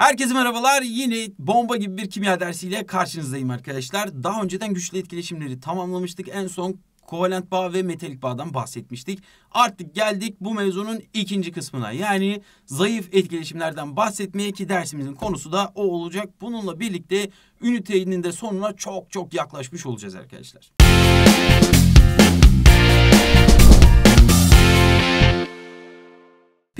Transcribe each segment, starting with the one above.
Herkese merhabalar. Yine bomba gibi bir kimya dersiyle karşınızdayım arkadaşlar. Daha önceden güçlü etkileşimleri tamamlamıştık. En son kovalent bağ ve metalik bağdan bahsetmiştik. Artık geldik bu mevzunun ikinci kısmına. Yani zayıf etkileşimlerden bahsetmeye ki dersimizin konusu da o olacak. Bununla birlikte ünitenin de sonuna çok çok yaklaşmış olacağız arkadaşlar.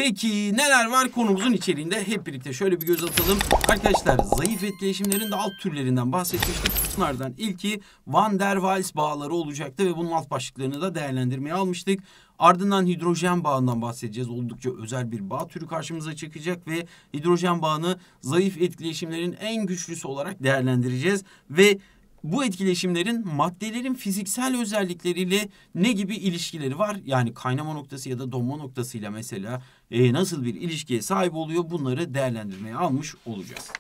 Peki neler var konumuzun içeriğinde hep birlikte şöyle bir göz atalım. Arkadaşlar zayıf etkileşimlerin de alt türlerinden bahsetmiştik. Bunlardan ilki Van der Waals bağları olacaktı ve bunun alt başlıklarını da değerlendirmeye almıştık. Ardından hidrojen bağından bahsedeceğiz. Oldukça özel bir bağ türü karşımıza çıkacak ve hidrojen bağını zayıf etkileşimlerin en güçlüsü olarak değerlendireceğiz. Ve bu etkileşimlerin maddelerin fiziksel özellikleriyle ne gibi ilişkileri var? Yani kaynama noktası ya da donma noktasıyla mesela e, nasıl bir ilişkiye sahip oluyor bunları değerlendirmeye almış olacağız.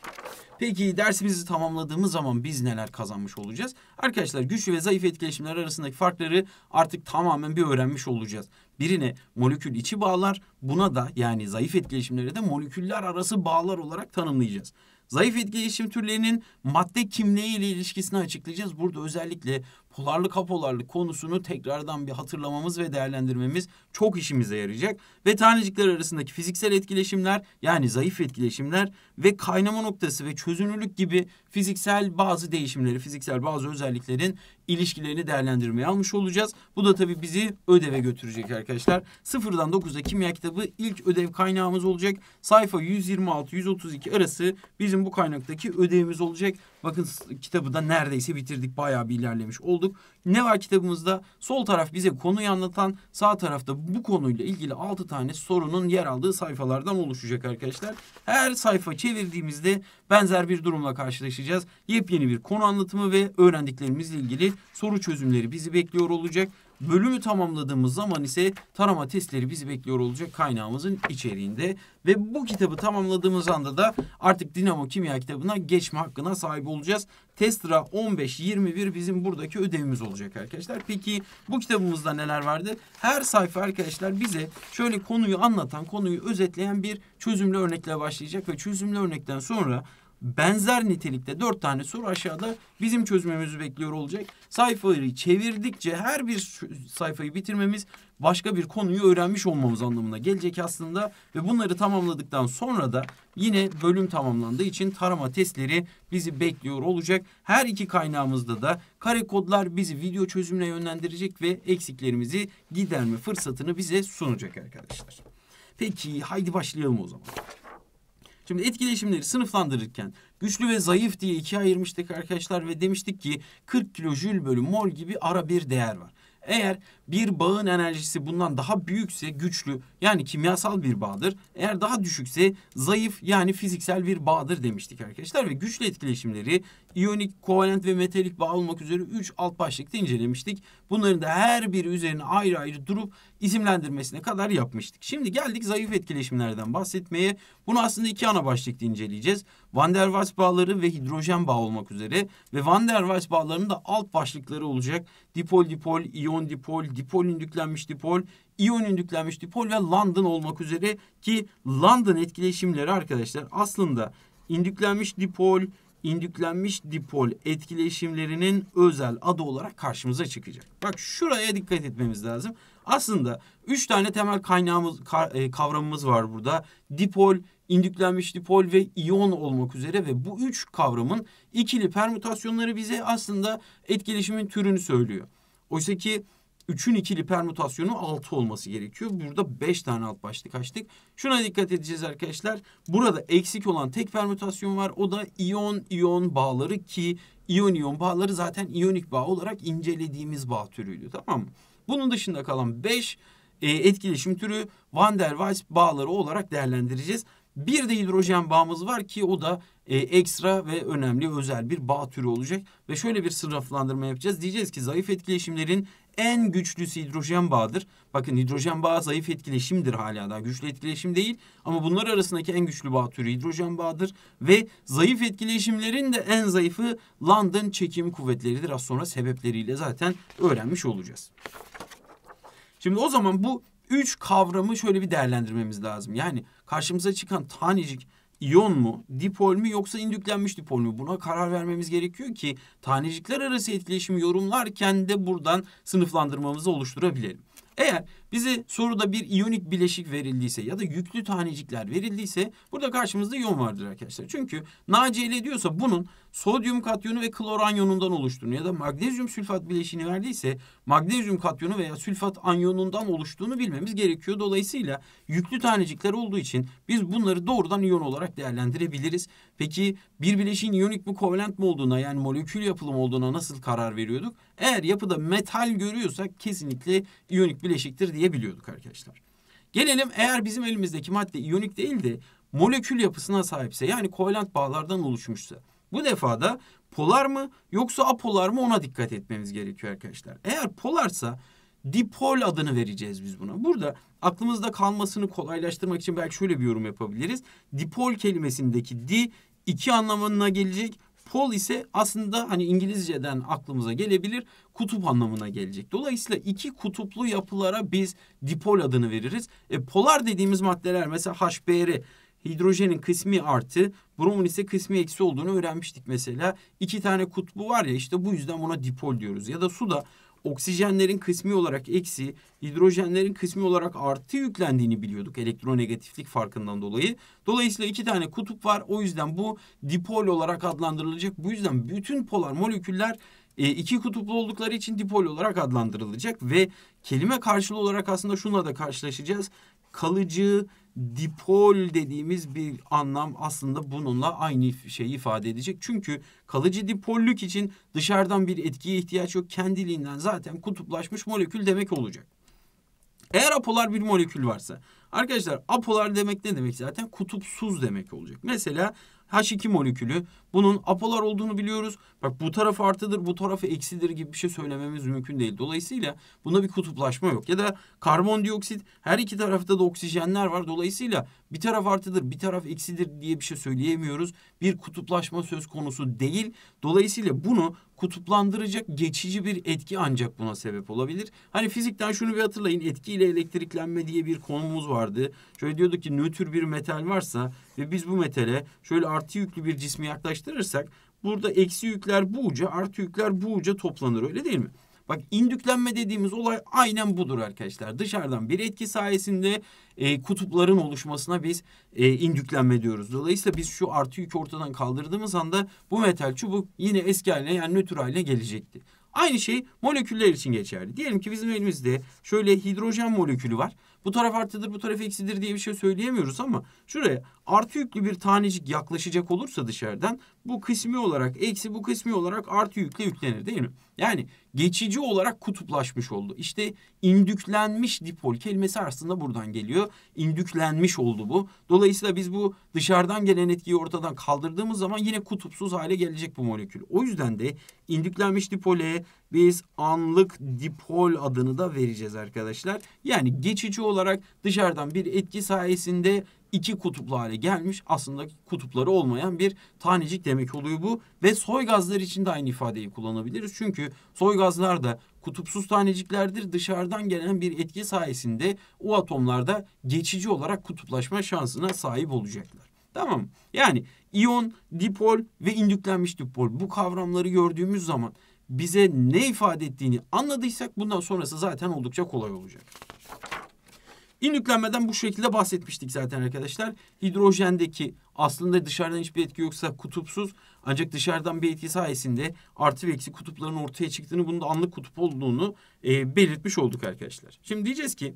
Peki dersimizi tamamladığımız zaman biz neler kazanmış olacağız? Arkadaşlar güçlü ve zayıf etkileşimler arasındaki farkları artık tamamen bir öğrenmiş olacağız. Birine molekül içi bağlar buna da yani zayıf etkileşimlere de moleküller arası bağlar olarak tanımlayacağız. Zayıf etkileşim türlerinin madde kimliği ile ilişkisini açıklayacağız. Burada özellikle polarlı kapolarlı konusunu tekrardan bir hatırlamamız ve değerlendirmemiz çok işimize yarayacak. Ve tanecikler arasındaki fiziksel etkileşimler yani zayıf etkileşimler ve kaynama noktası ve çözünürlük gibi fiziksel bazı değişimleri, fiziksel bazı özelliklerin ilişkilerini değerlendirmeye almış olacağız. Bu da tabii bizi ödeve götürecek arkadaşlar. Sıfırdan 9'a kimya kitabı ilk ödev kaynağımız olacak. Sayfa 126-132 arası bizim bu kaynaktaki ödevimiz olacak. Bakın kitabı da neredeyse bitirdik. Bayağı bir ilerlemiş olduk. Ne var kitabımızda? Sol taraf bize konuyu anlatan, sağ tarafta bu konuyla ilgili 6 tane sorunun yer aldığı sayfalardan oluşacak arkadaşlar. Her sayfa çevirdiğimizde benzer bir durumla karşılaşacağız. Yepyeni bir konu anlatımı ve öğrendiklerimizle ilgili soru çözümleri bizi bekliyor olacak bölümü tamamladığımız zaman ise tarama testleri bizi bekliyor olacak kaynağımızın içeriğinde. Ve bu kitabı tamamladığımız anda da artık Dinamo Kimya kitabına geçme hakkına sahip olacağız. Testra 15-21 bizim buradaki ödevimiz olacak arkadaşlar. Peki bu kitabımızda neler vardı? Her sayfa arkadaşlar bize şöyle konuyu anlatan, konuyu özetleyen bir çözümlü örnekle başlayacak ve çözümlü örnekten sonra benzer nitelikte dört tane soru aşağıda bizim çözmemizi bekliyor olacak. Sayfayı çevirdikçe her bir sayfayı bitirmemiz başka bir konuyu öğrenmiş olmamız anlamına gelecek aslında. Ve bunları tamamladıktan sonra da yine bölüm tamamlandığı için tarama testleri bizi bekliyor olacak. Her iki kaynağımızda da kare kodlar bizi video çözümüne yönlendirecek ve eksiklerimizi giderme fırsatını bize sunacak arkadaşlar. Peki haydi başlayalım o zaman. Şimdi etkileşimleri sınıflandırırken güçlü ve zayıf diye ikiye ayırmıştık arkadaşlar ve demiştik ki 40 kilojül bölü mol gibi ara bir değer var. Eğer bir bağın enerjisi bundan daha büyükse güçlü yani kimyasal bir bağdır. Eğer daha düşükse zayıf yani fiziksel bir bağdır demiştik arkadaşlar. Ve güçlü etkileşimleri iyonik, kovalent ve metalik bağ olmak üzere 3 alt başlıkta incelemiştik. Bunların da her biri üzerine ayrı ayrı durup isimlendirmesine kadar yapmıştık. Şimdi geldik zayıf etkileşimlerden bahsetmeye. Bunu aslında iki ana başlıkta inceleyeceğiz. Van der Waals bağları ve hidrojen bağ olmak üzere ve Van der Waals bağlarının da alt başlıkları olacak. Dipol dipol, iyon dipol, dipol indüklenmiş dipol, iyon indüklenmiş dipol ve London olmak üzere ki London etkileşimleri arkadaşlar aslında indüklenmiş dipol, indüklenmiş dipol etkileşimlerinin özel adı olarak karşımıza çıkacak. Bak şuraya dikkat etmemiz lazım. Aslında üç tane temel kaynağımız e, kavramımız var burada. Dipol, indüklenmiş dipol ve iyon olmak üzere ve bu üç kavramın ikili permütasyonları bize aslında etkileşimin türünü söylüyor. Oysa ki 3'ün ikili permütasyonu 6 olması gerekiyor. Burada 5 tane alt başlık açtık. Şuna dikkat edeceğiz arkadaşlar. Burada eksik olan tek permütasyon var. O da iyon-iyon bağları ki iyon-iyon bağları zaten iyonik bağ olarak incelediğimiz bağ türüydü. Tamam mı? Bunun dışında kalan 5 e, etkileşim türü Van der Waals bağları olarak değerlendireceğiz. Bir de hidrojen bağımız var ki o da e, ekstra ve önemli özel bir bağ türü olacak. Ve şöyle bir sınıflandırma yapacağız. Diyeceğiz ki zayıf etkileşimlerin en güçlüsü hidrojen bağıdır. Bakın hidrojen bağı zayıf etkileşimdir hala daha güçlü etkileşim değil ama bunlar arasındaki en güçlü bağ türü hidrojen bağıdır ve zayıf etkileşimlerin de en zayıfı London çekim kuvvetleridir. Az sonra sebepleriyle zaten öğrenmiş olacağız. Şimdi o zaman bu üç kavramı şöyle bir değerlendirmemiz lazım. Yani karşımıza çıkan tanecik iyon mu, dipol mü yoksa indüklenmiş dipol mü? Buna karar vermemiz gerekiyor ki tanecikler arası etkileşimi yorumlarken de buradan sınıflandırmamızı oluşturabilelim. Eğer bize soruda bir iyonik bileşik verildiyse ya da yüklü tanecikler verildiyse burada karşımızda iyon vardır arkadaşlar. Çünkü NaCl diyorsa bunun sodyum katyonu ve klor anyonundan oluştuğunu ya da magnezyum sülfat bileşini verdiyse magnezyum katyonu veya sülfat anyonundan oluştuğunu bilmemiz gerekiyor. Dolayısıyla yüklü tanecikler olduğu için biz bunları doğrudan iyon olarak değerlendirebiliriz. Peki bir bileşin iyonik mi kovalent mi olduğuna yani molekül yapılım olduğuna nasıl karar veriyorduk? Eğer yapıda metal görüyorsak kesinlikle iyonik bileşiktir diyebiliyorduk arkadaşlar. Gelelim eğer bizim elimizdeki madde iyonik değil de molekül yapısına sahipse yani kovalent bağlardan oluşmuşsa bu defa da polar mı yoksa apolar mı ona dikkat etmemiz gerekiyor arkadaşlar. Eğer polarsa dipol adını vereceğiz biz buna. Burada aklımızda kalmasını kolaylaştırmak için belki şöyle bir yorum yapabiliriz. Dipol kelimesindeki di iki anlamına gelecek. Pol ise aslında hani İngilizceden aklımıza gelebilir kutup anlamına gelecek. Dolayısıyla iki kutuplu yapılara biz dipol adını veririz. E, polar dediğimiz maddeler mesela HBr hidrojenin kısmi artı, bromun ise kısmi eksi olduğunu öğrenmiştik mesela. İki tane kutbu var ya işte bu yüzden buna dipol diyoruz. Ya da su da oksijenlerin kısmi olarak eksi, hidrojenlerin kısmi olarak artı yüklendiğini biliyorduk elektronegatiflik farkından dolayı. Dolayısıyla iki tane kutup var. O yüzden bu dipol olarak adlandırılacak. Bu yüzden bütün polar moleküller e, iki kutuplu oldukları için dipol olarak adlandırılacak ve kelime karşılığı olarak aslında şunla da karşılaşacağız. Kalıcı, dipol dediğimiz bir anlam aslında bununla aynı şeyi ifade edecek. Çünkü kalıcı dipollük için dışarıdan bir etkiye ihtiyaç yok. Kendiliğinden zaten kutuplaşmış molekül demek olacak. Eğer apolar bir molekül varsa arkadaşlar apolar demek ne demek zaten kutupsuz demek olacak. Mesela H2 molekülü. Bunun apolar olduğunu biliyoruz. Bak bu taraf artıdır, bu tarafı eksidir gibi bir şey söylememiz mümkün değil. Dolayısıyla bunda bir kutuplaşma yok. Ya da karbondioksit her iki tarafta da oksijenler var. Dolayısıyla bir taraf artıdır, bir taraf eksidir diye bir şey söyleyemiyoruz. Bir kutuplaşma söz konusu değil. Dolayısıyla bunu kutuplandıracak geçici bir etki ancak buna sebep olabilir. Hani fizikten şunu bir hatırlayın. Etki ile elektriklenme diye bir konumuz vardı. Şöyle diyorduk ki nötr bir metal varsa ve biz bu metale şöyle artı artı yüklü bir cismi yaklaştırırsak burada eksi yükler bu uca artı yükler bu uca toplanır öyle değil mi? Bak indüklenme dediğimiz olay aynen budur arkadaşlar. Dışarıdan bir etki sayesinde e, kutupların oluşmasına biz e, indüklenme diyoruz. Dolayısıyla biz şu artı yük ortadan kaldırdığımız anda bu metal çubuk yine eski haline yani nötr haline gelecekti. Aynı şey moleküller için geçerli. Diyelim ki bizim elimizde şöyle hidrojen molekülü var bu taraf artıdır bu taraf eksidir diye bir şey söyleyemiyoruz ama şuraya artı yüklü bir tanecik yaklaşacak olursa dışarıdan bu kısmi olarak eksi bu kısmi olarak artı yükle yüklenir değil mi? Yani geçici olarak kutuplaşmış oldu. İşte indüklenmiş dipol kelimesi aslında buradan geliyor. İndüklenmiş oldu bu. Dolayısıyla biz bu dışarıdan gelen etkiyi ortadan kaldırdığımız zaman yine kutupsuz hale gelecek bu molekül. O yüzden de indüklenmiş dipole biz anlık dipol adını da vereceğiz arkadaşlar. Yani geçici olarak dışarıdan bir etki sayesinde iki kutuplu hale gelmiş aslında kutupları olmayan bir tanecik demek oluyor bu. Ve soy gazlar için de aynı ifadeyi kullanabiliriz. Çünkü soy gazlar da kutupsuz taneciklerdir. Dışarıdan gelen bir etki sayesinde o atomlarda geçici olarak kutuplaşma şansına sahip olacaklar. Tamam Yani iyon, dipol ve indüklenmiş dipol bu kavramları gördüğümüz zaman bize ne ifade ettiğini anladıysak bundan sonrası zaten oldukça kolay olacak. İnüklenmeden bu şekilde bahsetmiştik zaten arkadaşlar. Hidrojendeki aslında dışarıdan hiçbir etki yoksa kutupsuz ancak dışarıdan bir etki sayesinde artı ve eksi kutupların ortaya çıktığını bunun da anlık kutup olduğunu e, belirtmiş olduk arkadaşlar. Şimdi diyeceğiz ki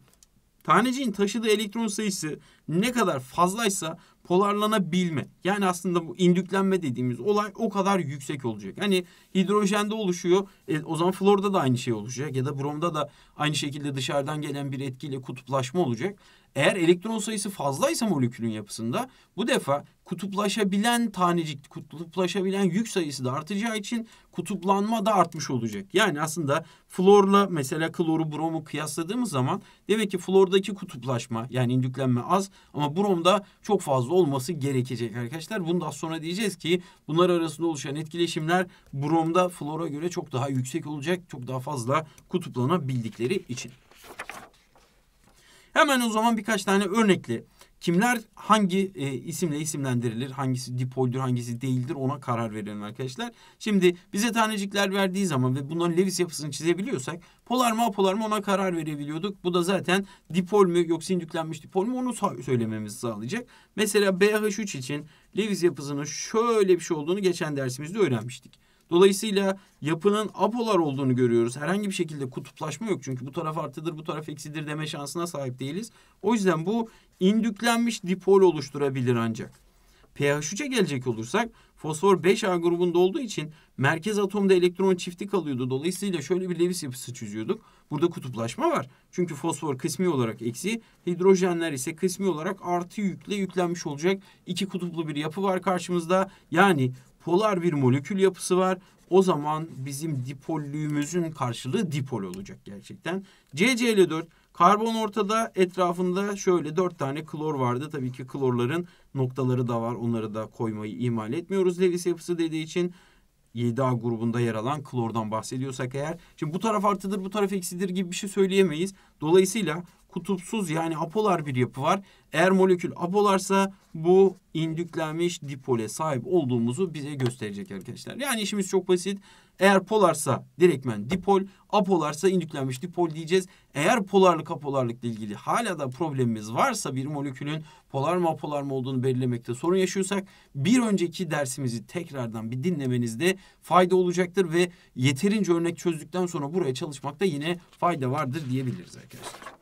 Taneciğin taşıdığı elektron sayısı ne kadar fazlaysa polarlanabilme. Yani aslında bu indüklenme dediğimiz olay o kadar yüksek olacak. Hani hidrojende oluşuyor. E, o zaman florda da aynı şey olacak ya da bromda da aynı şekilde dışarıdan gelen bir etkiyle kutuplaşma olacak. Eğer elektron sayısı fazlaysa molekülün yapısında bu defa kutuplaşabilen tanecik, kutuplaşabilen yük sayısı da artacağı için kutuplanma da artmış olacak. Yani aslında florla mesela kloru bromu kıyasladığımız zaman demek ki flordaki kutuplaşma yani indüklenme az ama bromda çok fazla olması gerekecek arkadaşlar. Bunu daha sonra diyeceğiz ki bunlar arasında oluşan etkileşimler bromda flora göre çok daha yüksek olacak. Çok daha fazla kutuplanabildikleri için. Hemen o zaman birkaç tane örnekli kimler hangi e, isimle isimlendirilir, hangisi dipoldür, hangisi değildir ona karar verelim arkadaşlar. Şimdi bize tanecikler verdiği zaman ve bunların Lewis yapısını çizebiliyorsak polar mı apolar mı ona karar verebiliyorduk. Bu da zaten dipol mü yoksa indüklenmiş dipol mü onu söylememizi sağlayacak. Mesela BH3 için Lewis yapısının şöyle bir şey olduğunu geçen dersimizde öğrenmiştik. Dolayısıyla yapının apolar olduğunu görüyoruz. Herhangi bir şekilde kutuplaşma yok. Çünkü bu taraf artıdır, bu taraf eksidir deme şansına sahip değiliz. O yüzden bu indüklenmiş dipol oluşturabilir ancak. pH3'e gelecek olursak fosfor 5A grubunda olduğu için merkez atomda elektron çifti kalıyordu. Dolayısıyla şöyle bir Lewis yapısı çiziyorduk. Burada kutuplaşma var. Çünkü fosfor kısmi olarak eksi, hidrojenler ise kısmi olarak artı yükle yüklenmiş olacak. iki kutuplu bir yapı var karşımızda. Yani polar bir molekül yapısı var. O zaman bizim dipollüğümüzün karşılığı dipol olacak gerçekten. CCl4 karbon ortada etrafında şöyle dört tane klor vardı. Tabii ki klorların noktaları da var. Onları da koymayı ihmal etmiyoruz. Lewis yapısı dediği için 7A grubunda yer alan klordan bahsediyorsak eğer. Şimdi bu taraf artıdır bu taraf eksidir gibi bir şey söyleyemeyiz. Dolayısıyla kutupsuz yani apolar bir yapı var. Eğer molekül apolarsa bu indüklenmiş dipole sahip olduğumuzu bize gösterecek arkadaşlar. Yani işimiz çok basit. Eğer polarsa direktmen dipol, apolarsa indüklenmiş dipol diyeceğiz. Eğer polarlık apolarlıkla ilgili hala da problemimiz varsa bir molekülün polar mı apolar mı olduğunu belirlemekte sorun yaşıyorsak bir önceki dersimizi tekrardan bir dinlemenizde fayda olacaktır ve yeterince örnek çözdükten sonra buraya çalışmakta yine fayda vardır diyebiliriz arkadaşlar.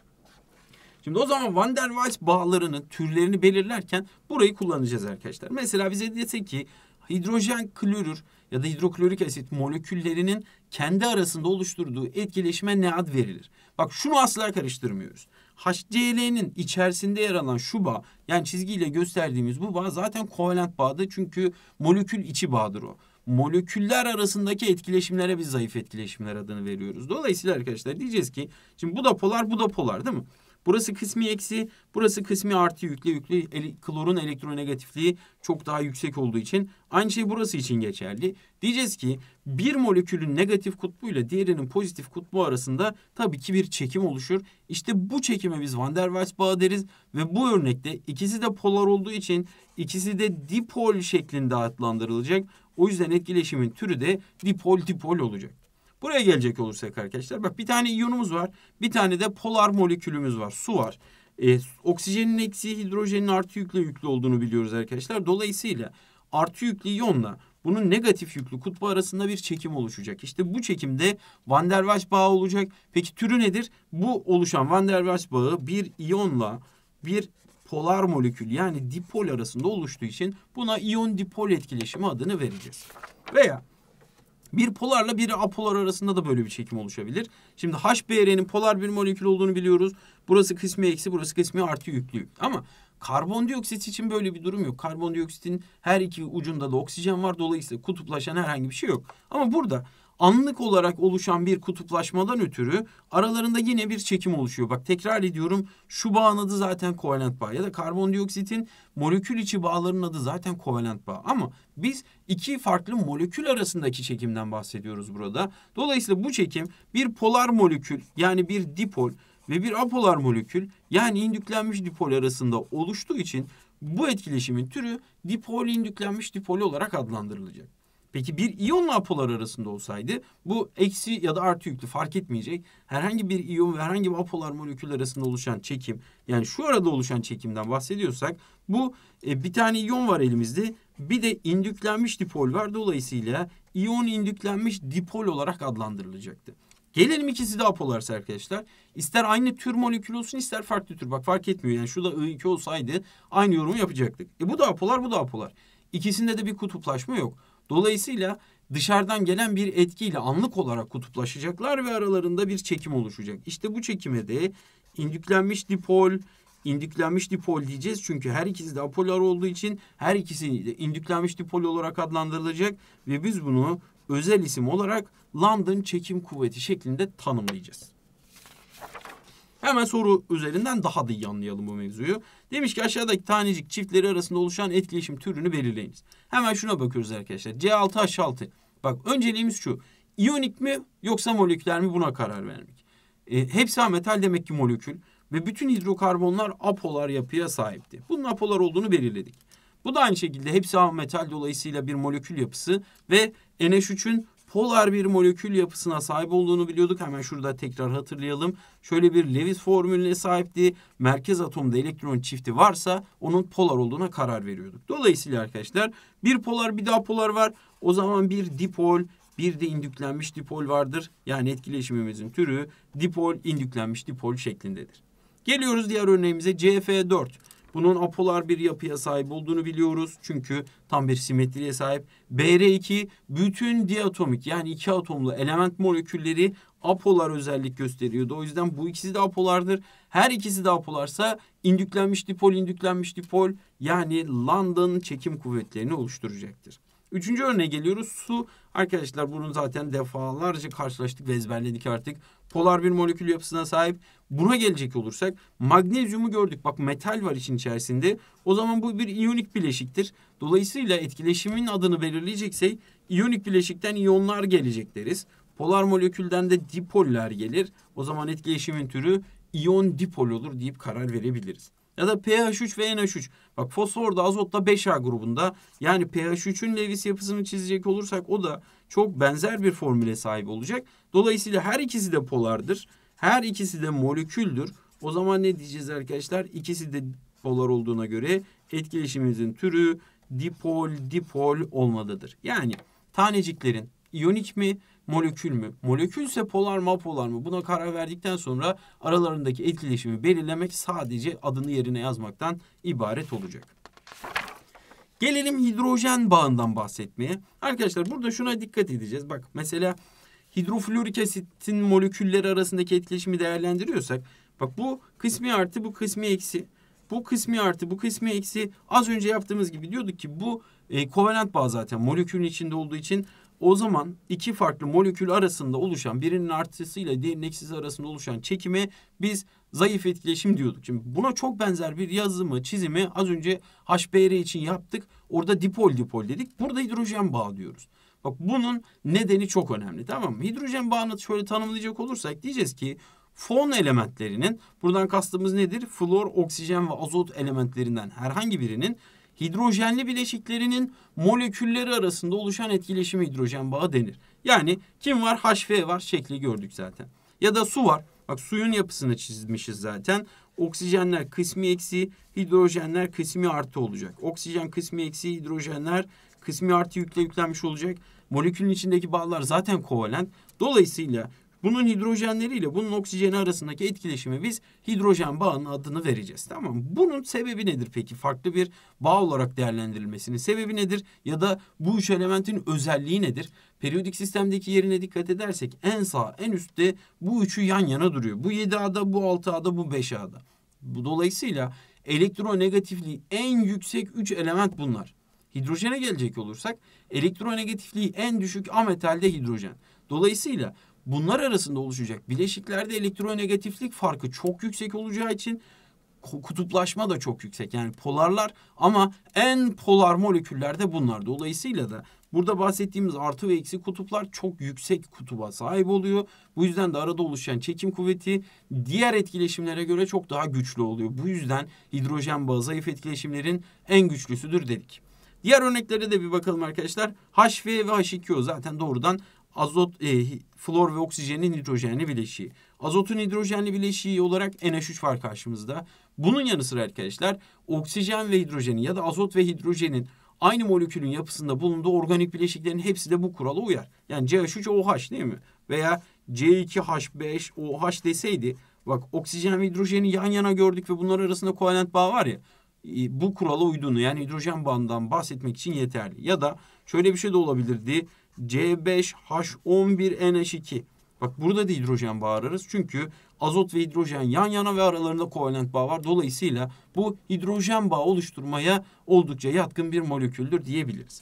Şimdi o zaman Van der Waals bağlarını, türlerini belirlerken burayı kullanacağız arkadaşlar. Mesela bize dese ki hidrojen klorür ya da hidroklorik asit moleküllerinin kendi arasında oluşturduğu etkileşime ne ad verilir? Bak şunu asla karıştırmıyoruz. HCl'nin içerisinde yer alan şu bağ yani çizgiyle gösterdiğimiz bu bağ zaten kovalent bağdı çünkü molekül içi bağdır o. Moleküller arasındaki etkileşimlere biz zayıf etkileşimler adını veriyoruz. Dolayısıyla arkadaşlar diyeceğiz ki şimdi bu da polar bu da polar değil mi? Burası kısmi eksi, burası kısmi artı yüklü. Yüklü ele, klorun elektronegatifliği çok daha yüksek olduğu için aynı şey burası için geçerli. Diyeceğiz ki bir molekülün negatif kutbuyla diğerinin pozitif kutbu arasında tabii ki bir çekim oluşur. İşte bu çekime biz Van der Waals bağı deriz ve bu örnekte ikisi de polar olduğu için ikisi de dipol şeklinde adlandırılacak. O yüzden etkileşimin türü de dipol dipol olacak. Buraya gelecek olursak arkadaşlar bak bir tane iyonumuz var. Bir tane de polar molekülümüz var. Su var. E, oksijenin eksiği hidrojenin artı yüklü yüklü olduğunu biliyoruz arkadaşlar. Dolayısıyla artı yüklü iyonla bunun negatif yüklü kutbu arasında bir çekim oluşacak. İşte bu çekimde Van der Waals bağı olacak. Peki türü nedir? Bu oluşan Van der Waals bağı bir iyonla bir polar molekül yani dipol arasında oluştuğu için buna iyon dipol etkileşimi adını vereceğiz. Veya bir polarla bir apolar arasında da böyle bir çekim oluşabilir. Şimdi HBr'nin polar bir molekül olduğunu biliyoruz. Burası kısmi eksi, burası kısmi artı yüklü. Ama karbondioksit için böyle bir durum yok. Karbondioksitin her iki ucunda da oksijen var. Dolayısıyla kutuplaşan herhangi bir şey yok. Ama burada anlık olarak oluşan bir kutuplaşmadan ötürü aralarında yine bir çekim oluşuyor. Bak tekrar ediyorum şu bağın adı zaten kovalent bağ ya da karbondioksitin molekül içi bağlarının adı zaten kovalent bağ. Ama biz iki farklı molekül arasındaki çekimden bahsediyoruz burada. Dolayısıyla bu çekim bir polar molekül yani bir dipol ve bir apolar molekül yani indüklenmiş dipol arasında oluştuğu için bu etkileşimin türü dipol indüklenmiş dipol olarak adlandırılacak. Peki bir iyonla apolar arasında olsaydı bu eksi ya da artı yüklü fark etmeyecek. Herhangi bir iyon ve herhangi bir apolar molekül arasında oluşan çekim yani şu arada oluşan çekimden bahsediyorsak bu e, bir tane iyon var elimizde bir de indüklenmiş dipol var dolayısıyla iyon indüklenmiş dipol olarak adlandırılacaktı. Gelelim ikisi de apolarsa arkadaşlar. İster aynı tür molekül olsun ister farklı tür. Bak fark etmiyor yani şu da I2 olsaydı aynı yorumu yapacaktık. E bu da apolar bu da apolar. İkisinde de bir kutuplaşma yok. Dolayısıyla dışarıdan gelen bir etkiyle anlık olarak kutuplaşacaklar ve aralarında bir çekim oluşacak. İşte bu çekime de indüklenmiş dipol, indüklenmiş dipol diyeceğiz. Çünkü her ikisi de apolar olduğu için her ikisi de indüklenmiş dipol olarak adlandırılacak ve biz bunu özel isim olarak London çekim kuvveti şeklinde tanımlayacağız. Hemen soru üzerinden daha da iyi anlayalım bu mevzuyu. Demiş ki aşağıdaki tanecik çiftleri arasında oluşan etkileşim türünü belirleyiniz. Hemen şuna bakıyoruz arkadaşlar. C6H6. Bak önceliğimiz şu. İyonik mi yoksa moleküler mi buna karar vermek. E, hepsi metal demek ki molekül. Ve bütün hidrokarbonlar apolar yapıya sahipti. Bunun apolar olduğunu belirledik. Bu da aynı şekilde hepsi metal dolayısıyla bir molekül yapısı ve NH3'ün polar bir molekül yapısına sahip olduğunu biliyorduk. Hemen şurada tekrar hatırlayalım. Şöyle bir Lewis formülüne sahipti. Merkez atomda elektron çifti varsa onun polar olduğuna karar veriyorduk. Dolayısıyla arkadaşlar bir polar bir daha polar var. O zaman bir dipol bir de indüklenmiş dipol vardır. Yani etkileşimimizin türü dipol indüklenmiş dipol şeklindedir. Geliyoruz diğer örneğimize CF4. Bunun apolar bir yapıya sahip olduğunu biliyoruz. Çünkü tam bir simetriye sahip. BR2 bütün diatomik yani iki atomlu element molekülleri apolar özellik gösteriyordu. O yüzden bu ikisi de apolardır. Her ikisi de apolarsa indüklenmiş dipol, indüklenmiş dipol yani London çekim kuvvetlerini oluşturacaktır. Üçüncü örneğe geliyoruz. Su arkadaşlar bunu zaten defalarca karşılaştık ve ezberledik artık. Polar bir molekül yapısına sahip. Buna gelecek olursak magnezyumu gördük. Bak metal var için içerisinde. O zaman bu bir iyonik bileşiktir. Dolayısıyla etkileşimin adını belirleyeceksek iyonik bileşikten iyonlar gelecek deriz. Polar molekülden de dipoller gelir. O zaman etkileşimin türü iyon dipol olur deyip karar verebiliriz. Ya da pH3 ve NH3. Bak fosfor da azot da 5A grubunda. Yani pH3'ün Lewis yapısını çizecek olursak o da çok benzer bir formüle sahip olacak. Dolayısıyla her ikisi de polardır. Her ikisi de moleküldür. O zaman ne diyeceğiz arkadaşlar? İkisi de polar olduğuna göre etkileşimimizin türü dipol dipol olmalıdır. Yani taneciklerin iyonik mi molekül mü? Molekülse polar mı apolar mı? Buna karar verdikten sonra aralarındaki etkileşimi belirlemek sadece adını yerine yazmaktan ibaret olacak. Gelelim hidrojen bağından bahsetmeye. Arkadaşlar burada şuna dikkat edeceğiz. Bak mesela hidrofluorik asitin molekülleri arasındaki etkileşimi değerlendiriyorsak bak bu kısmi artı bu kısmi eksi bu kısmi artı bu kısmi eksi az önce yaptığımız gibi diyorduk ki bu e, kovalent bağ zaten molekülün içinde olduğu için o zaman iki farklı molekül arasında oluşan birinin artısıyla diğerinin eksisi arasında oluşan çekime biz zayıf etkileşim diyorduk. Şimdi buna çok benzer bir yazımı, çizimi az önce HBr için yaptık. Orada dipol dipol dedik. Burada hidrojen bağ diyoruz. Bak bunun nedeni çok önemli tamam mı? Hidrojen bağını şöyle tanımlayacak olursak diyeceğiz ki fon elementlerinin buradan kastımız nedir? Flor, oksijen ve azot elementlerinden herhangi birinin hidrojenli bileşiklerinin molekülleri arasında oluşan etkileşim hidrojen bağı denir. Yani kim var? HF var şekli gördük zaten. Ya da su var. Bak suyun yapısını çizmişiz zaten. Oksijenler kısmi eksi, hidrojenler kısmi artı olacak. Oksijen kısmi eksi, hidrojenler Kısmi artı yükle yüklenmiş olacak. Molekülün içindeki bağlar zaten kovalent. Dolayısıyla bunun hidrojenleriyle bunun oksijeni arasındaki etkileşimi biz hidrojen bağının adını vereceğiz. Tamam mı? Bunun sebebi nedir peki? Farklı bir bağ olarak değerlendirilmesinin sebebi nedir? Ya da bu üç elementin özelliği nedir? Periyodik sistemdeki yerine dikkat edersek en sağ en üstte bu üçü yan yana duruyor. Bu 7A'da, bu 6A'da, bu 5A'da. Dolayısıyla elektronegatifliği en yüksek üç element bunlar. Hidrojene gelecek olursak elektronegatifliği en düşük ametalde hidrojen. Dolayısıyla bunlar arasında oluşacak bileşiklerde elektronegatiflik farkı çok yüksek olacağı için kutuplaşma da çok yüksek. Yani polarlar ama en polar moleküllerde bunlar. Dolayısıyla da burada bahsettiğimiz artı ve eksi kutuplar çok yüksek kutuba sahip oluyor. Bu yüzden de arada oluşan çekim kuvveti diğer etkileşimlere göre çok daha güçlü oluyor. Bu yüzden hidrojen bağı zayıf etkileşimlerin en güçlüsüdür dedik. Diğer örneklere de bir bakalım arkadaşlar. HV ve H2O zaten doğrudan azot, e, flor ve oksijenin nitrojenli bileşiği. Azotun hidrojenli bileşiği olarak NH3 var karşımızda. Bunun yanı sıra arkadaşlar oksijen ve hidrojenin ya da azot ve hidrojenin aynı molekülün yapısında bulunduğu organik bileşiklerin hepsi de bu kurala uyar. Yani CH3OH değil mi? Veya C2H5OH deseydi bak oksijen ve hidrojeni yan yana gördük ve bunlar arasında kovalent bağ var ya. E, bu kurala uyduğunu yani hidrojen bağından bahsetmek için yeterli. Ya da şöyle bir şey de olabilirdi. C5H11NH2. Bak burada da hidrojen bağ ararız. Çünkü azot ve hidrojen yan yana ve aralarında kovalent bağ var. Dolayısıyla bu hidrojen bağı oluşturmaya oldukça yatkın bir moleküldür diyebiliriz.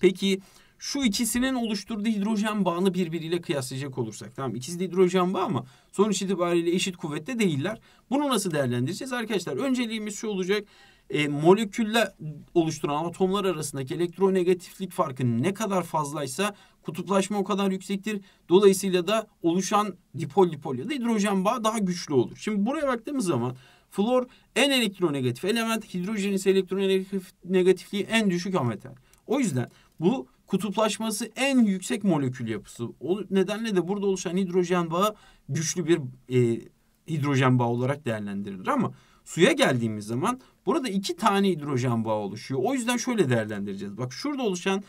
Peki şu ikisinin oluşturduğu hidrojen bağını birbiriyle kıyaslayacak olursak. Tamam ikisi de hidrojen bağı ama sonuç itibariyle eşit kuvvette değiller. Bunu nasıl değerlendireceğiz arkadaşlar? Önceliğimiz şu olacak. E, molekülle oluşturan atomlar arasındaki elektronegatiflik farkı ne kadar fazlaysa kutuplaşma o kadar yüksektir. Dolayısıyla da oluşan dipol dipol ya da hidrojen bağı daha güçlü olur. Şimdi buraya baktığımız zaman flor en elektronegatif element, hidrojen ise elektronegatifliği en düşük ameten. O yüzden bu kutuplaşması en yüksek molekül yapısı. O nedenle de burada oluşan hidrojen bağı güçlü bir e, hidrojen bağı olarak değerlendirilir ama suya geldiğimiz zaman burada iki tane hidrojen bağı oluşuyor. O yüzden şöyle değerlendireceğiz. Bak şurada oluşan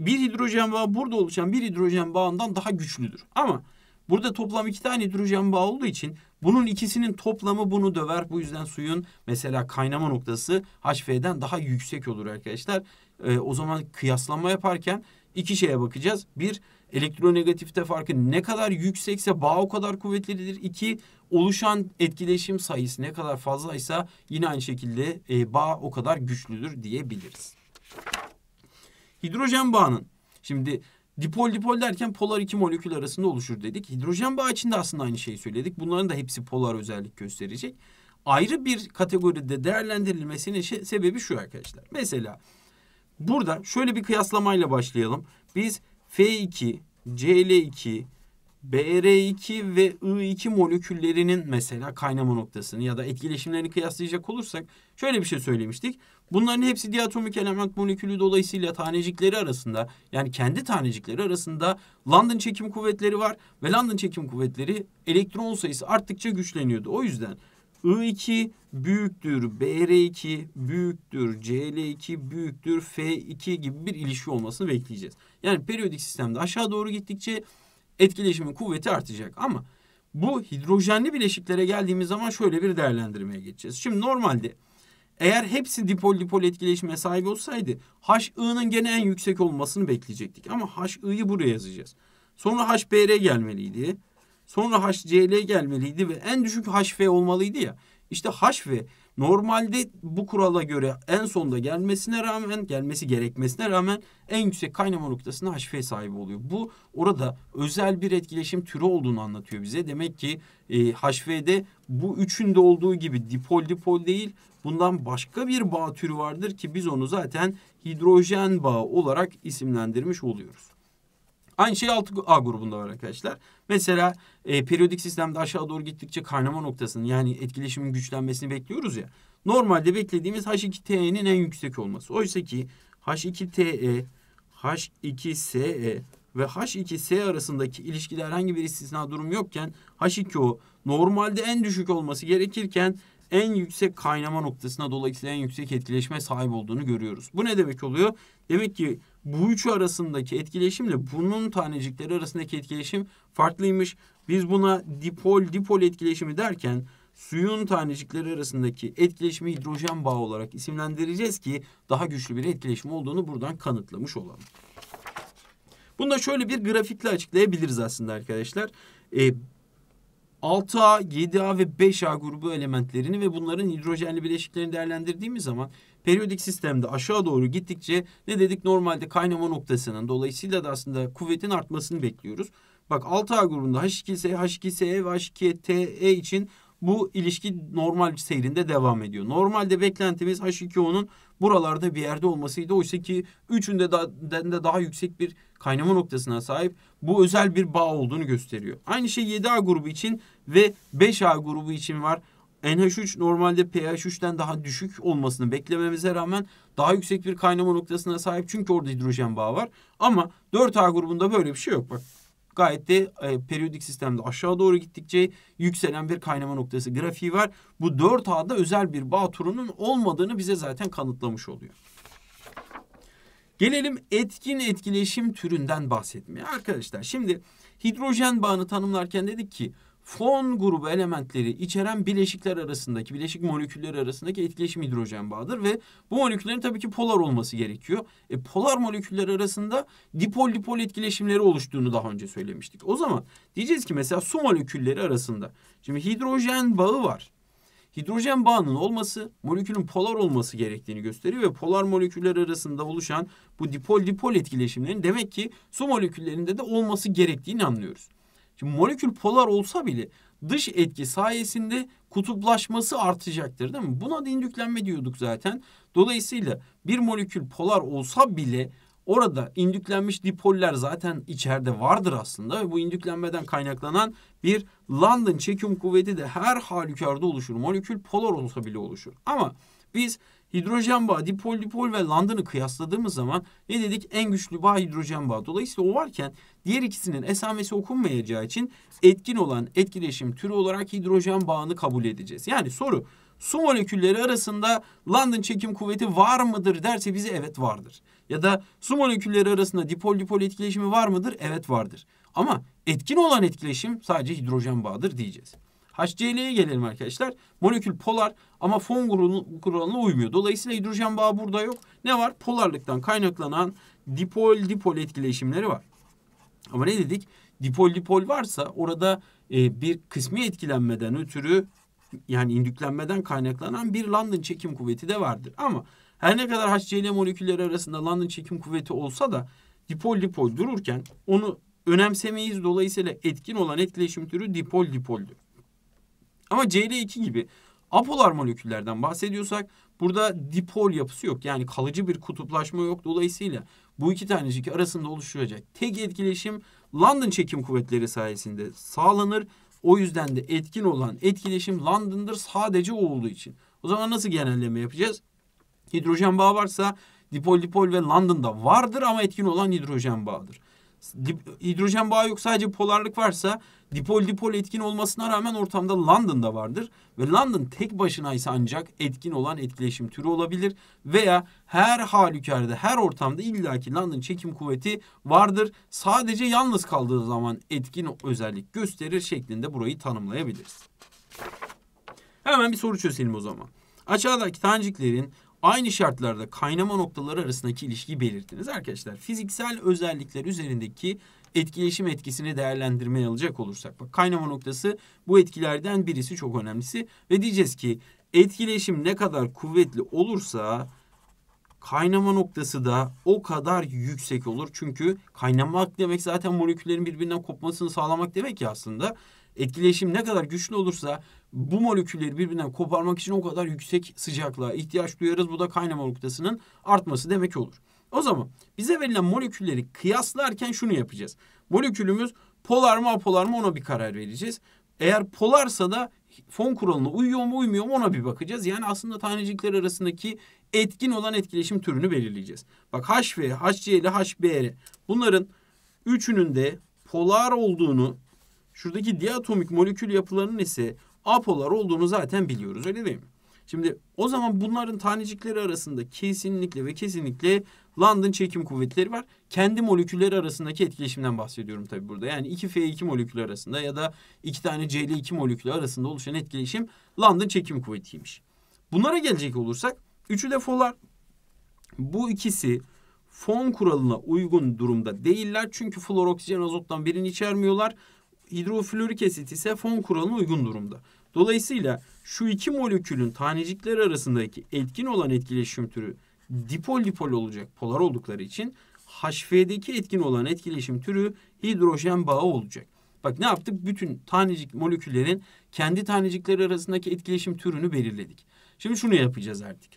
bir hidrojen bağı burada oluşan bir hidrojen bağından daha güçlüdür. Ama burada toplam iki tane hidrojen bağı olduğu için bunun ikisinin toplamı bunu döver. Bu yüzden suyun mesela kaynama noktası HF'den daha yüksek olur arkadaşlar. E, o zaman kıyaslama yaparken iki şeye bakacağız. Bir, elektronegatifte farkı ne kadar yüksekse bağ o kadar kuvvetlidir. İki, oluşan etkileşim sayısı ne kadar fazlaysa yine aynı şekilde e, bağ o kadar güçlüdür diyebiliriz. Hidrojen bağının, şimdi dipol dipol derken polar iki molekül arasında oluşur dedik. Hidrojen bağı için de aslında aynı şeyi söyledik. Bunların da hepsi polar özellik gösterecek. Ayrı bir kategoride değerlendirilmesinin sebebi şu arkadaşlar. Mesela Burada şöyle bir kıyaslamayla başlayalım. Biz F2, CL2, BR2 ve I2 moleküllerinin mesela kaynama noktasını ya da etkileşimlerini kıyaslayacak olursak şöyle bir şey söylemiştik. Bunların hepsi diatomik element molekülü dolayısıyla tanecikleri arasında yani kendi tanecikleri arasında London çekim kuvvetleri var ve London çekim kuvvetleri elektron sayısı arttıkça güçleniyordu. O yüzden I2 büyüktür BR2 büyüktür CL2 büyüktür F2 gibi bir ilişki olmasını bekleyeceğiz. Yani periyodik sistemde aşağı doğru gittikçe etkileşimin kuvveti artacak ama bu hidrojenli bileşiklere geldiğimiz zaman şöyle bir değerlendirmeye geçeceğiz. Şimdi normalde eğer hepsi dipol dipol etkileşime sahip olsaydı HI'nın gene en yüksek olmasını bekleyecektik. Ama HI'yi buraya yazacağız. Sonra HBR gelmeliydi. Sonra HCl gelmeliydi ve en düşük HF olmalıydı ya. İşte HF normalde bu kurala göre en sonda gelmesine rağmen gelmesi gerekmesine rağmen en yüksek kaynama noktasında HF sahibi oluyor. Bu orada özel bir etkileşim türü olduğunu anlatıyor bize. Demek ki e, HF'de bu üçünde olduğu gibi dipol dipol değil bundan başka bir bağ türü vardır ki biz onu zaten hidrojen bağı olarak isimlendirmiş oluyoruz. Aynı şey 6A grubunda var arkadaşlar. Mesela e, periyodik sistemde aşağı doğru gittikçe kaynama noktasının yani etkileşimin güçlenmesini bekliyoruz ya. Normalde beklediğimiz H2Te'nin en yüksek olması. Oysa ki H2Te, H2Se ve H2S arasındaki ilişkide herhangi bir istisna durum yokken H2O normalde en düşük olması gerekirken en yüksek kaynama noktasına dolayısıyla en yüksek etkileşme sahip olduğunu görüyoruz. Bu ne demek oluyor? Demek ki bu üçü arasındaki etkileşimle bunun tanecikleri arasındaki etkileşim farklıymış. Biz buna dipol dipol etkileşimi derken suyun tanecikleri arasındaki etkileşimi hidrojen bağı olarak isimlendireceğiz ki daha güçlü bir etkileşim olduğunu buradan kanıtlamış olalım. Bunu da şöyle bir grafikle açıklayabiliriz aslında arkadaşlar. Ee, 6A, 7A ve 5A grubu elementlerini ve bunların hidrojenli bileşiklerini değerlendirdiğimiz zaman periyodik sistemde aşağı doğru gittikçe ne dedik normalde kaynama noktasının dolayısıyla da aslında kuvvetin artmasını bekliyoruz. Bak 6A grubunda H2S, H2S ve H2TE için bu ilişki normal seyrinde devam ediyor. Normalde beklentimiz H2O'nun buralarda bir yerde olmasıydı. Oysa ki üçünde de daha yüksek bir kaynama noktasına sahip. Bu özel bir bağ olduğunu gösteriyor. Aynı şey 7A grubu için ve 5A grubu için var. NH3 normalde pH3'ten daha düşük olmasını beklememize rağmen daha yüksek bir kaynama noktasına sahip çünkü orada hidrojen bağı var. Ama 4A grubunda böyle bir şey yok. Bak gayet de e, periyodik sistemde aşağı doğru gittikçe yükselen bir kaynama noktası grafiği var. Bu 4A'da özel bir bağ turunun olmadığını bize zaten kanıtlamış oluyor. Gelelim etkin etkileşim türünden bahsetmeye. Arkadaşlar şimdi hidrojen bağını tanımlarken dedik ki fon grubu elementleri içeren bileşikler arasındaki, bileşik moleküller arasındaki etkileşim hidrojen bağıdır ve bu moleküllerin tabii ki polar olması gerekiyor. E, polar moleküller arasında dipol dipol etkileşimleri oluştuğunu daha önce söylemiştik. O zaman diyeceğiz ki mesela su molekülleri arasında şimdi hidrojen bağı var. Hidrojen bağının olması molekülün polar olması gerektiğini gösteriyor ve polar moleküller arasında oluşan bu dipol dipol etkileşimlerin demek ki su moleküllerinde de olması gerektiğini anlıyoruz. Şimdi molekül polar olsa bile dış etki sayesinde kutuplaşması artacaktır değil mi? Buna da indüklenme diyorduk zaten. Dolayısıyla bir molekül polar olsa bile orada indüklenmiş dipoller zaten içeride vardır aslında ve bu indüklenmeden kaynaklanan bir London çekim kuvveti de her halükarda oluşur. Molekül polar olsa bile oluşur. Ama biz hidrojen bağı, dipol dipol ve London'ı kıyasladığımız zaman ne dedik? En güçlü bağ hidrojen bağı. Dolayısıyla o varken diğer ikisinin esamesi okunmayacağı için etkin olan etkileşim türü olarak hidrojen bağını kabul edeceğiz. Yani soru su molekülleri arasında London çekim kuvveti var mıdır derse bize evet vardır. Ya da su molekülleri arasında dipol dipol etkileşimi var mıdır? Evet vardır. Ama etkin olan etkileşim sadece hidrojen bağıdır diyeceğiz. HCl'ye gelelim arkadaşlar. Molekül polar ama fon kuralına uymuyor. Dolayısıyla hidrojen bağı burada yok. Ne var? Polarlıktan kaynaklanan dipol-dipol etkileşimleri var. Ama ne dedik? Dipol-dipol varsa orada e, bir kısmi etkilenmeden ötürü yani indüklenmeden kaynaklanan bir London çekim kuvveti de vardır. Ama her ne kadar HCl molekülleri arasında London çekim kuvveti olsa da dipol dipol dururken onu önemsemeyiz. Dolayısıyla etkin olan etkileşim türü dipol dipoldür. Ama CL2 gibi apolar moleküllerden bahsediyorsak burada dipol yapısı yok. Yani kalıcı bir kutuplaşma yok. Dolayısıyla bu iki tanecik arasında oluşacak tek etkileşim London çekim kuvvetleri sayesinde sağlanır. O yüzden de etkin olan etkileşim London'dır sadece o olduğu için. O zaman nasıl genelleme yapacağız? Hidrojen bağı varsa dipol dipol ve London'da vardır ama etkin olan hidrojen bağıdır hidrojen bağı yok sadece polarlık varsa dipol dipol etkin olmasına rağmen ortamda London'da vardır. Ve London tek başına ise ancak etkin olan etkileşim türü olabilir. Veya her halükarda her ortamda illaki London çekim kuvveti vardır. Sadece yalnız kaldığı zaman etkin özellik gösterir şeklinde burayı tanımlayabiliriz. Hemen bir soru çözelim o zaman. Aşağıdaki taneciklerin aynı şartlarda kaynama noktaları arasındaki ilişkiyi belirttiniz Arkadaşlar fiziksel özellikler üzerindeki etkileşim etkisini değerlendirmeye alacak olursak. Bak kaynama noktası bu etkilerden birisi çok önemlisi ve diyeceğiz ki etkileşim ne kadar kuvvetli olursa kaynama noktası da o kadar yüksek olur. Çünkü kaynamak demek zaten moleküllerin birbirinden kopmasını sağlamak demek ya aslında etkileşim ne kadar güçlü olursa bu molekülleri birbirinden koparmak için o kadar yüksek sıcaklığa ihtiyaç duyarız. Bu da kaynama noktasının artması demek olur. O zaman bize verilen molekülleri kıyaslarken şunu yapacağız. Molekülümüz polar mı apolar mı ona bir karar vereceğiz. Eğer polarsa da fon kuralına uyuyor mu uymuyor mu ona bir bakacağız. Yani aslında tanecikler arasındaki etkin olan etkileşim türünü belirleyeceğiz. Bak HV, HCl ile HBr bunların üçünün de polar olduğunu şuradaki diatomik molekül yapılarının ise apolar olduğunu zaten biliyoruz öyle değil mi? Şimdi o zaman bunların tanecikleri arasında kesinlikle ve kesinlikle London çekim kuvvetleri var. Kendi molekülleri arasındaki etkileşimden bahsediyorum tabi burada. Yani 2F2 molekülü arasında ya da iki tane CL2 molekülü arasında oluşan etkileşim London çekim kuvvetiymiş. Bunlara gelecek olursak üçü de folar. Bu ikisi fon kuralına uygun durumda değiller. Çünkü flor oksijen azottan birini içermiyorlar hidroflürik asit ise fon kuralına uygun durumda. Dolayısıyla şu iki molekülün tanecikler arasındaki etkin olan etkileşim türü dipol dipol olacak polar oldukları için HF'deki etkin olan etkileşim türü hidrojen bağı olacak. Bak ne yaptık? Bütün tanecik moleküllerin kendi tanecikleri arasındaki etkileşim türünü belirledik. Şimdi şunu yapacağız artık.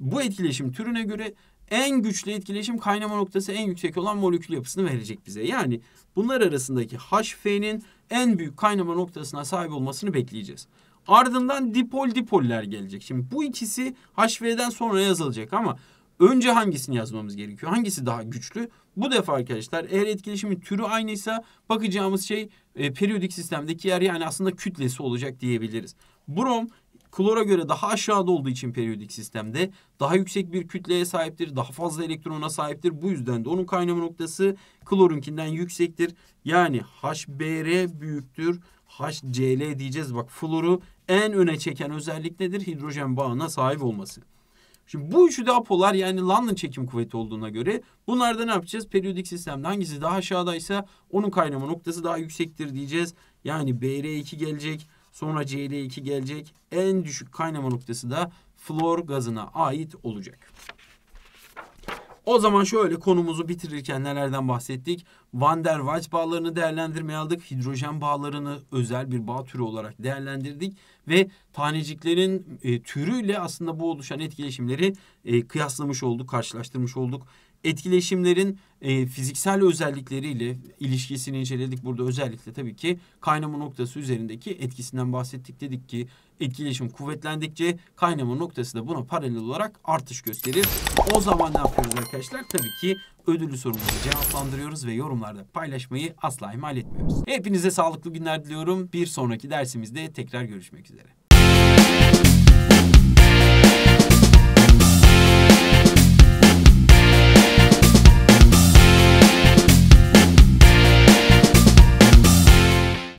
Bu etkileşim türüne göre en güçlü etkileşim kaynama noktası en yüksek olan molekül yapısını verecek bize. Yani bunlar arasındaki HF'nin en büyük kaynama noktasına sahip olmasını bekleyeceğiz. Ardından dipol dipoller gelecek. Şimdi bu ikisi HV'den sonra yazılacak ama önce hangisini yazmamız gerekiyor? Hangisi daha güçlü? Bu defa arkadaşlar eğer etkileşimin türü aynıysa bakacağımız şey e, periyodik sistemdeki yer yani aslında kütlesi olacak diyebiliriz. Brom Klora göre daha aşağıda olduğu için periyodik sistemde daha yüksek bir kütleye sahiptir. Daha fazla elektrona sahiptir. Bu yüzden de onun kaynama noktası klorunkinden yüksektir. Yani HBr büyüktür. HCl diyeceğiz. Bak fluoru en öne çeken özellik nedir? Hidrojen bağına sahip olması. Şimdi bu üçü de apolar yani London çekim kuvveti olduğuna göre bunlarda ne yapacağız? Periyodik sistemde hangisi daha aşağıdaysa onun kaynama noktası daha yüksektir diyeceğiz. Yani BR2 gelecek. Sonra CL2 gelecek. En düşük kaynama noktası da flor gazına ait olacak. O zaman şöyle konumuzu bitirirken nelerden bahsettik? Van der Waals bağlarını değerlendirmeye aldık. Hidrojen bağlarını özel bir bağ türü olarak değerlendirdik. Ve taneciklerin e, türüyle aslında bu oluşan etkileşimleri e, kıyaslamış olduk, karşılaştırmış olduk etkileşimlerin e, fiziksel özellikleriyle ilişkisini inceledik. Burada özellikle tabii ki kaynama noktası üzerindeki etkisinden bahsettik. Dedik ki etkileşim kuvvetlendikçe kaynama noktası da buna paralel olarak artış gösterir. O zaman ne yapıyoruz arkadaşlar? Tabii ki ödüllü sorumuzu cevaplandırıyoruz ve yorumlarda paylaşmayı asla ihmal etmiyoruz. Hepinize sağlıklı günler diliyorum. Bir sonraki dersimizde tekrar görüşmek üzere.